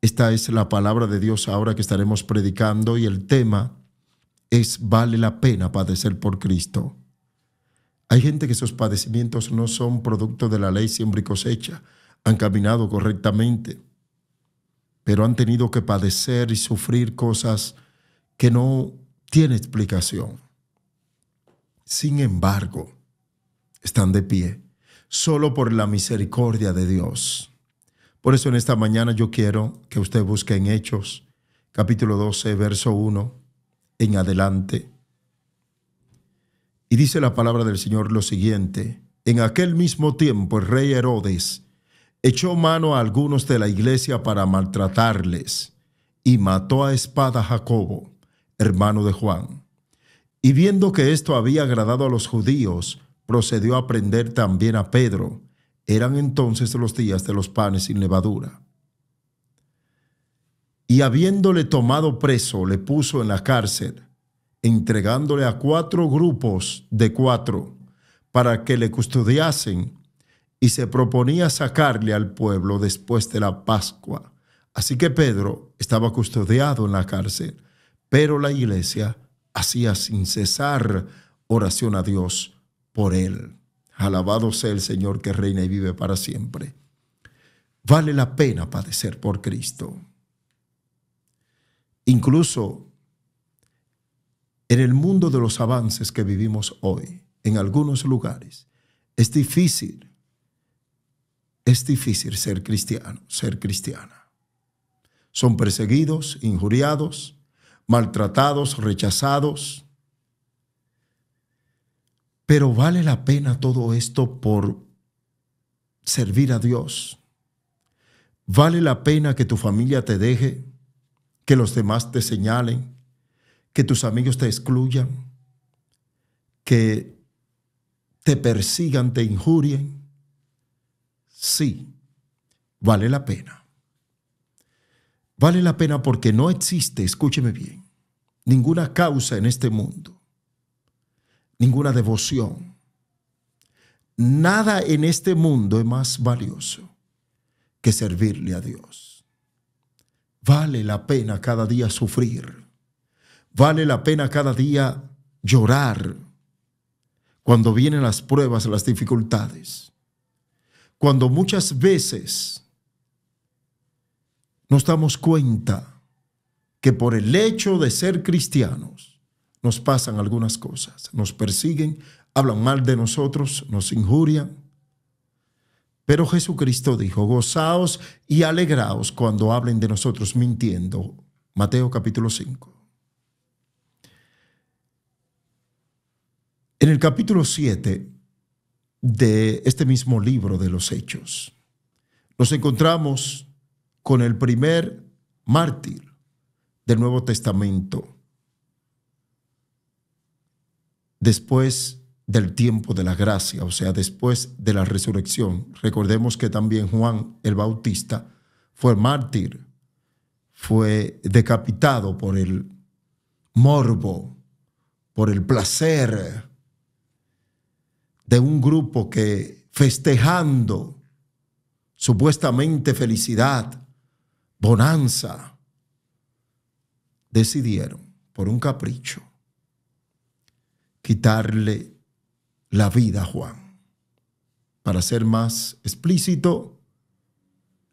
Esta es la palabra de Dios ahora que estaremos predicando y el tema es vale la pena padecer por Cristo. Hay gente que sus padecimientos no son producto de la ley siempre y cosecha, han caminado correctamente, pero han tenido que padecer y sufrir cosas que no tienen explicación. Sin embargo, están de pie, solo por la misericordia de Dios. Por eso en esta mañana yo quiero que usted busque en Hechos, capítulo 12, verso 1, en adelante. Y dice la palabra del Señor lo siguiente, en aquel mismo tiempo el rey Herodes echó mano a algunos de la iglesia para maltratarles y mató a espada a Jacobo, hermano de Juan. Y viendo que esto había agradado a los judíos, procedió a prender también a Pedro eran entonces los días de los panes sin levadura. Y habiéndole tomado preso, le puso en la cárcel, entregándole a cuatro grupos de cuatro para que le custodiasen y se proponía sacarle al pueblo después de la Pascua. Así que Pedro estaba custodiado en la cárcel, pero la iglesia hacía sin cesar oración a Dios por él. Alabado sea el Señor que reina y vive para siempre. Vale la pena padecer por Cristo. Incluso en el mundo de los avances que vivimos hoy, en algunos lugares, es difícil, es difícil ser cristiano, ser cristiana. Son perseguidos, injuriados, maltratados, rechazados, pero vale la pena todo esto por servir a Dios. Vale la pena que tu familia te deje, que los demás te señalen, que tus amigos te excluyan, que te persigan, te injurien. Sí, vale la pena. Vale la pena porque no existe, escúcheme bien, ninguna causa en este mundo ninguna devoción. Nada en este mundo es más valioso que servirle a Dios. Vale la pena cada día sufrir. Vale la pena cada día llorar cuando vienen las pruebas, las dificultades. Cuando muchas veces nos damos cuenta que por el hecho de ser cristianos, nos pasan algunas cosas. Nos persiguen, hablan mal de nosotros, nos injurian. Pero Jesucristo dijo, gozaos y alegraos cuando hablen de nosotros mintiendo. Mateo capítulo 5. En el capítulo 7 de este mismo libro de los Hechos, nos encontramos con el primer mártir del Nuevo Testamento, después del tiempo de la gracia, o sea, después de la resurrección. Recordemos que también Juan el Bautista fue mártir, fue decapitado por el morbo, por el placer de un grupo que festejando supuestamente felicidad, bonanza, decidieron por un capricho quitarle la vida a Juan. Para ser más explícito,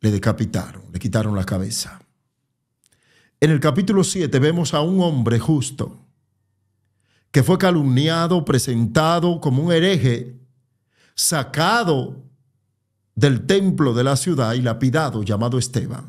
le decapitaron, le quitaron la cabeza. En el capítulo 7 vemos a un hombre justo que fue calumniado, presentado como un hereje, sacado del templo de la ciudad y lapidado, llamado Esteban.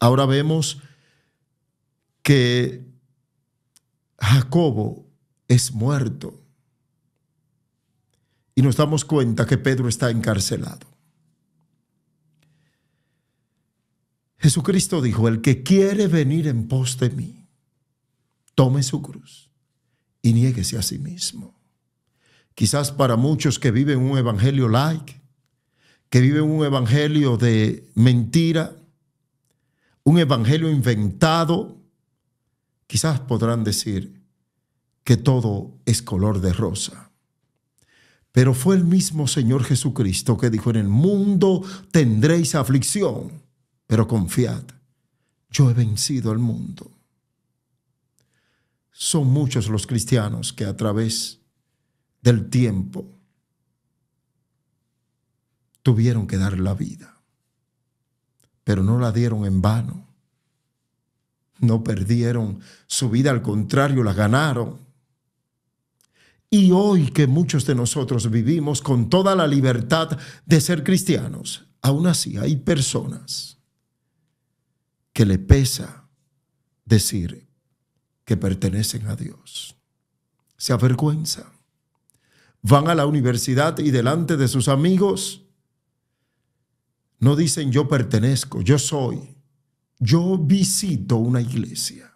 Ahora vemos que Jacobo es muerto. Y nos damos cuenta que Pedro está encarcelado. Jesucristo dijo, el que quiere venir en pos de mí, tome su cruz y niéguese a sí mismo. Quizás para muchos que viven un evangelio like, que viven un evangelio de mentira, un evangelio inventado, quizás podrán decir, que todo es color de rosa. Pero fue el mismo Señor Jesucristo que dijo, en el mundo tendréis aflicción, pero confiad, yo he vencido al mundo. Son muchos los cristianos que a través del tiempo tuvieron que dar la vida, pero no la dieron en vano. No perdieron su vida, al contrario, la ganaron y hoy que muchos de nosotros vivimos con toda la libertad de ser cristianos, aún así hay personas que le pesa decir que pertenecen a Dios. Se avergüenza. Van a la universidad y delante de sus amigos no dicen yo pertenezco, yo soy. Yo visito una iglesia.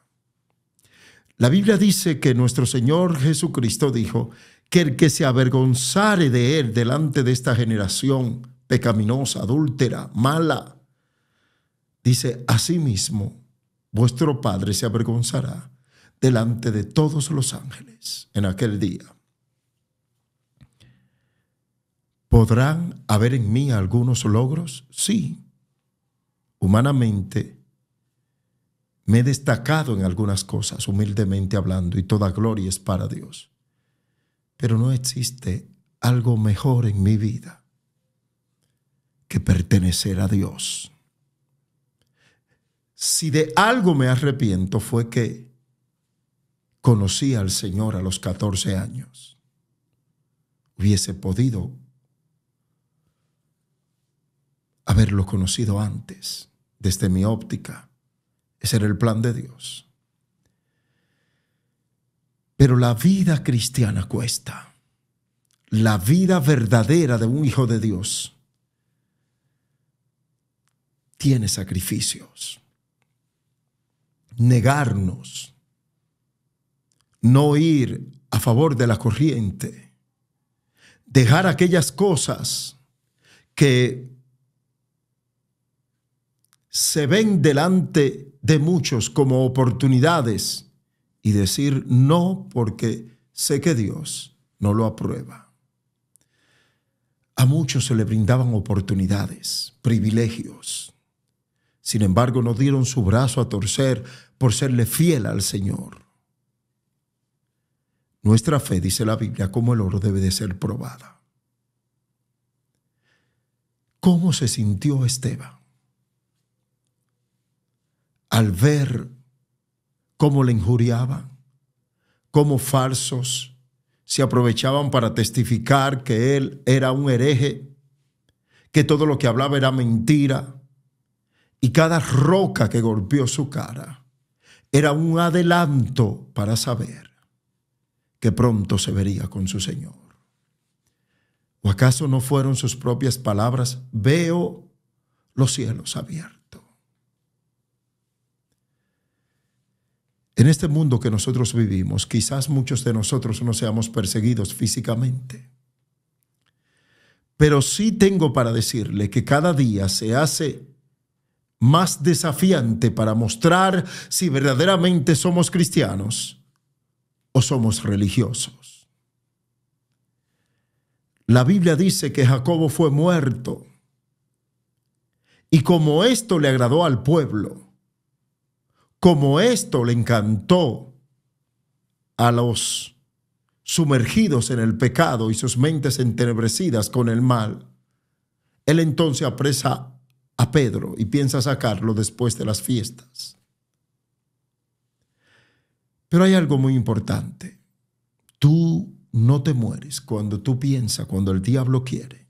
La Biblia dice que nuestro Señor Jesucristo dijo que el que se avergonzare de él delante de esta generación pecaminosa, adúltera, mala, dice, asimismo, vuestro Padre se avergonzará delante de todos los ángeles en aquel día. ¿Podrán haber en mí algunos logros? Sí. Humanamente me he destacado en algunas cosas, humildemente hablando, y toda gloria es para Dios. Pero no existe algo mejor en mi vida que pertenecer a Dios. Si de algo me arrepiento fue que conocí al Señor a los 14 años. Hubiese podido haberlo conocido antes, desde mi óptica ese era el plan de Dios. Pero la vida cristiana cuesta. La vida verdadera de un hijo de Dios tiene sacrificios. Negarnos. No ir a favor de la corriente. Dejar aquellas cosas que se ven delante de muchos como oportunidades y decir no porque sé que Dios no lo aprueba. A muchos se le brindaban oportunidades, privilegios. Sin embargo, no dieron su brazo a torcer por serle fiel al Señor. Nuestra fe, dice la Biblia, como el oro debe de ser probada. ¿Cómo se sintió Esteban? al ver cómo le injuriaban, cómo falsos se aprovechaban para testificar que él era un hereje, que todo lo que hablaba era mentira, y cada roca que golpeó su cara era un adelanto para saber que pronto se vería con su Señor. ¿O acaso no fueron sus propias palabras? Veo los cielos abiertos En este mundo que nosotros vivimos, quizás muchos de nosotros no seamos perseguidos físicamente. Pero sí tengo para decirle que cada día se hace más desafiante para mostrar si verdaderamente somos cristianos o somos religiosos. La Biblia dice que Jacobo fue muerto y como esto le agradó al pueblo, como esto le encantó a los sumergidos en el pecado y sus mentes entenebrecidas con el mal, él entonces apresa a Pedro y piensa sacarlo después de las fiestas. Pero hay algo muy importante. Tú no te mueres cuando tú piensas, cuando el diablo quiere,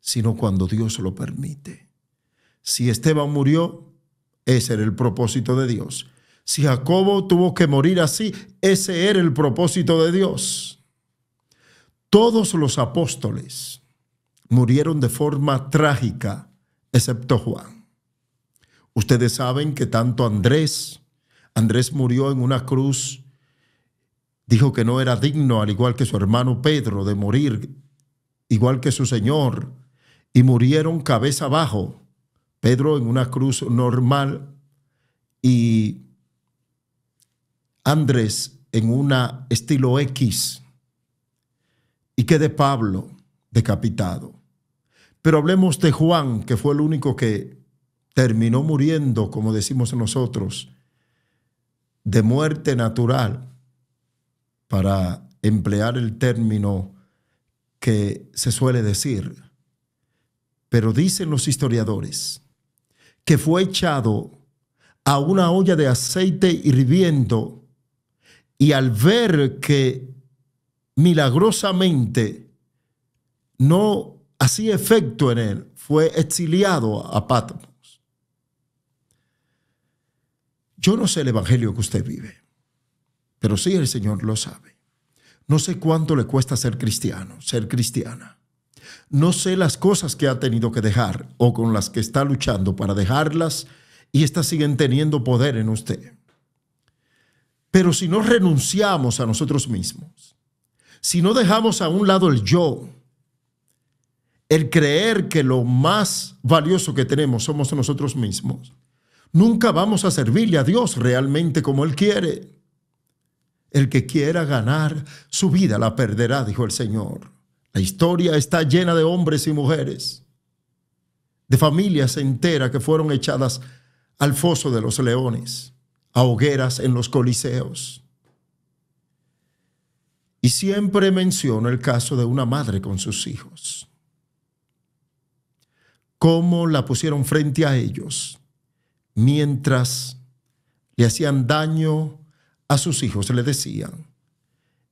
sino cuando Dios lo permite. Si Esteban murió, ese era el propósito de Dios. Si Jacobo tuvo que morir así, ese era el propósito de Dios. Todos los apóstoles murieron de forma trágica, excepto Juan. Ustedes saben que tanto Andrés, Andrés murió en una cruz, dijo que no era digno, al igual que su hermano Pedro, de morir, igual que su Señor, y murieron cabeza abajo. Pedro en una cruz normal y Andrés en una estilo X. ¿Y que Pablo? Decapitado. Pero hablemos de Juan, que fue el único que terminó muriendo, como decimos nosotros, de muerte natural, para emplear el término que se suele decir. Pero dicen los historiadores que fue echado a una olla de aceite hirviendo y al ver que milagrosamente no hacía efecto en él, fue exiliado a Patmos. Yo no sé el evangelio que usted vive, pero sí el Señor lo sabe. No sé cuánto le cuesta ser cristiano, ser cristiana. No sé las cosas que ha tenido que dejar o con las que está luchando para dejarlas y estas siguen teniendo poder en usted. Pero si no renunciamos a nosotros mismos, si no dejamos a un lado el yo, el creer que lo más valioso que tenemos somos nosotros mismos, nunca vamos a servirle a Dios realmente como Él quiere. El que quiera ganar su vida la perderá, dijo el Señor. La historia está llena de hombres y mujeres, de familias enteras que fueron echadas al foso de los leones, a hogueras en los coliseos. Y siempre menciono el caso de una madre con sus hijos. Cómo la pusieron frente a ellos mientras le hacían daño a sus hijos, le decían,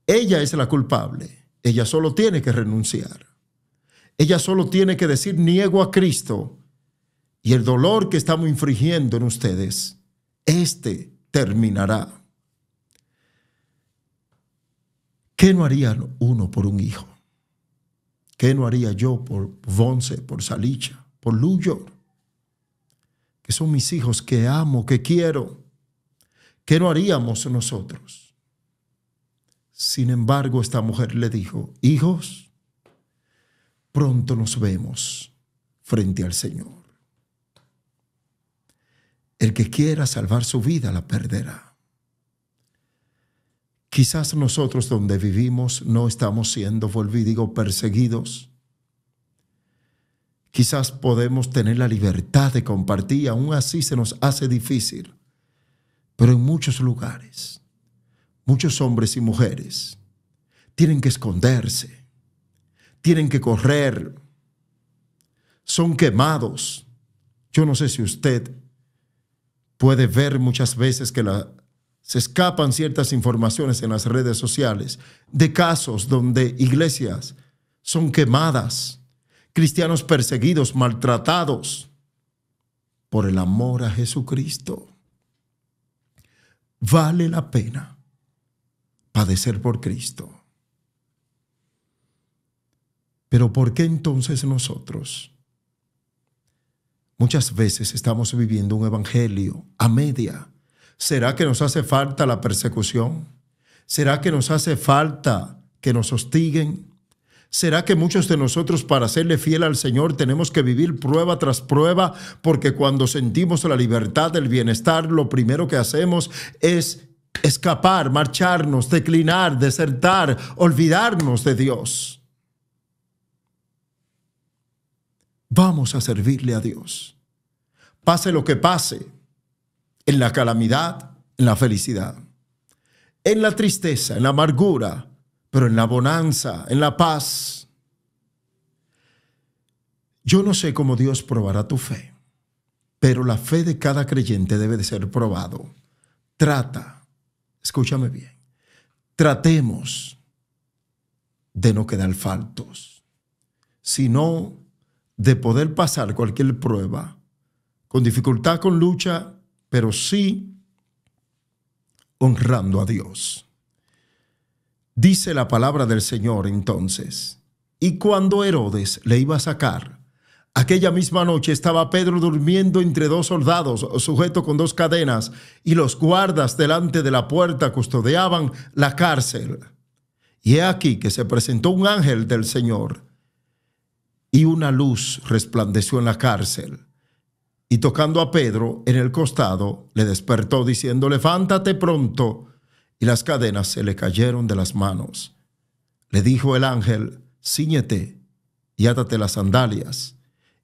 ella es la culpable ella solo tiene que renunciar. Ella solo tiene que decir, niego a Cristo. Y el dolor que estamos infringiendo en ustedes, este terminará. ¿Qué no haría uno por un hijo? ¿Qué no haría yo por Vonce, por Salicha, por Luyo? Que son mis hijos que amo, que quiero. ¿Qué no haríamos nosotros? Sin embargo, esta mujer le dijo, hijos, pronto nos vemos frente al Señor. El que quiera salvar su vida la perderá. Quizás nosotros donde vivimos no estamos siendo, volví, digo, perseguidos. Quizás podemos tener la libertad de compartir, aún así se nos hace difícil, pero en muchos lugares Muchos hombres y mujeres tienen que esconderse, tienen que correr, son quemados. Yo no sé si usted puede ver muchas veces que se escapan ciertas informaciones en las redes sociales de casos donde iglesias son quemadas, cristianos perseguidos, maltratados por el amor a Jesucristo. Vale la pena padecer por Cristo. Pero ¿por qué entonces nosotros? Muchas veces estamos viviendo un evangelio a media. ¿Será que nos hace falta la persecución? ¿Será que nos hace falta que nos hostiguen? ¿Será que muchos de nosotros para serle fiel al Señor tenemos que vivir prueba tras prueba? Porque cuando sentimos la libertad, el bienestar, lo primero que hacemos es escapar, marcharnos, declinar, desertar, olvidarnos de Dios. Vamos a servirle a Dios. Pase lo que pase, en la calamidad, en la felicidad, en la tristeza, en la amargura, pero en la bonanza, en la paz. Yo no sé cómo Dios probará tu fe, pero la fe de cada creyente debe de ser probado. Trata escúchame bien, tratemos de no quedar faltos, sino de poder pasar cualquier prueba, con dificultad, con lucha, pero sí honrando a Dios. Dice la palabra del Señor entonces, y cuando Herodes le iba a sacar, Aquella misma noche estaba Pedro durmiendo entre dos soldados, sujeto con dos cadenas, y los guardas delante de la puerta custodiaban la cárcel. Y he aquí que se presentó un ángel del Señor, y una luz resplandeció en la cárcel. Y tocando a Pedro en el costado, le despertó diciendo, levántate pronto. Y las cadenas se le cayeron de las manos. Le dijo el ángel, ¡Cíñete y átate las sandalias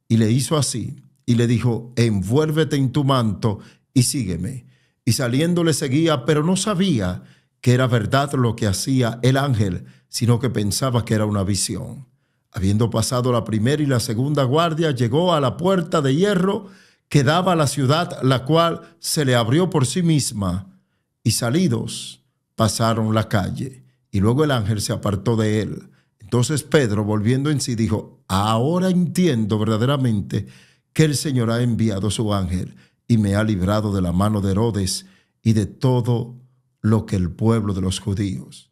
y le hizo así, y le dijo, envuélvete en tu manto y sígueme. Y saliendo le seguía, pero no sabía que era verdad lo que hacía el ángel, sino que pensaba que era una visión. Habiendo pasado la primera y la segunda guardia, llegó a la puerta de hierro que daba a la ciudad, la cual se le abrió por sí misma, y salidos pasaron la calle, y luego el ángel se apartó de él. Entonces Pedro, volviendo en sí, dijo, ahora entiendo verdaderamente que el Señor ha enviado su ángel y me ha librado de la mano de Herodes y de todo lo que el pueblo de los judíos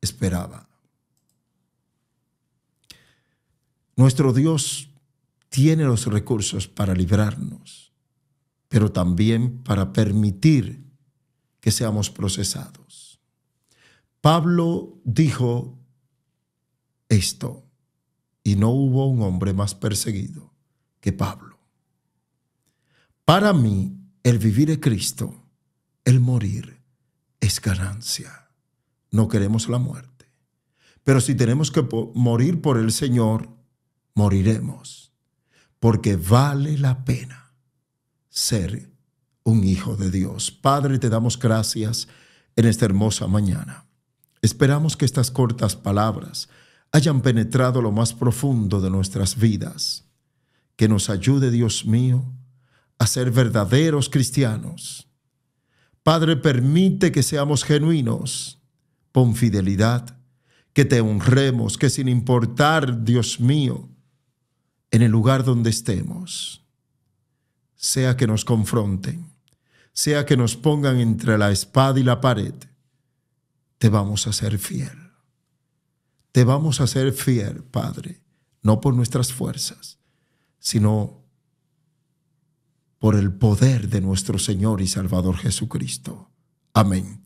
esperaba. Nuestro Dios tiene los recursos para librarnos, pero también para permitir que seamos procesados. Pablo dijo esto, y no hubo un hombre más perseguido que Pablo. Para mí, el vivir es Cristo, el morir es ganancia. No queremos la muerte. Pero si tenemos que morir por el Señor, moriremos, porque vale la pena ser un hijo de Dios. Padre, te damos gracias en esta hermosa mañana. Esperamos que estas cortas palabras hayan penetrado lo más profundo de nuestras vidas. Que nos ayude, Dios mío, a ser verdaderos cristianos. Padre, permite que seamos genuinos, Pon fidelidad, que te honremos, que sin importar, Dios mío, en el lugar donde estemos, sea que nos confronten, sea que nos pongan entre la espada y la pared, te vamos a ser fiel. Te vamos a ser fiel, Padre, no por nuestras fuerzas, sino por el poder de nuestro Señor y Salvador Jesucristo. Amén.